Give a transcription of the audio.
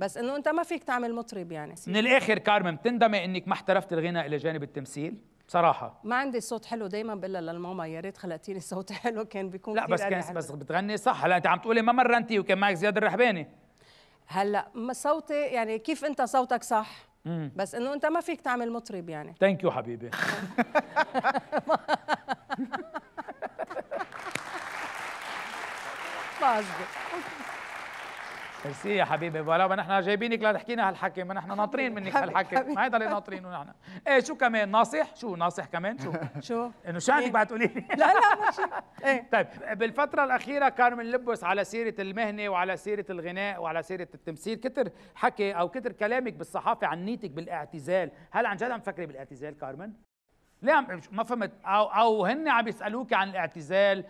بس انه انت ما فيك تعمل مطرب يعني من الاخر كارمن بتندمي انك ما احترفت الغنى الى جانب التمثيل بصراحه ما عندي صوت حلو دائما بقول للماما يا ريت خلقتيني صوت حلو كان بيكون لا بس كان بس بتغني صح هلا انت عم تقولي ما مرنتي وكان معك زياد الرحباني هلا صوتي يعني كيف انت صوتك صح مم. بس انه انت ما فيك تعمل مطرب يعني ثانك يو حبيبي ما ميرسي يا حبيبي فوالا ما نحن جايبينك لتحكي لنا هالحكي ما نحن ناطرين منك هالحكي ما هيدا اللي ناطرينه نحن ايه شو كمان ناصح شو ناصح كمان شو شو انه شو عندك إيه. بعد تقولي لي لا لا ماشي ايه طيب بالفتره الاخيره كانوا لبس على سيره المهنه وعلى سيره الغناء وعلى سيره التمثيل كتر حكي او كتر كلامك بالصحافه عن نيتك بالاعتزال هل عن جد عم تفكري بالاعتزال كارمن عم ما فهمت او او هن عم يسالوك عن الاعتزال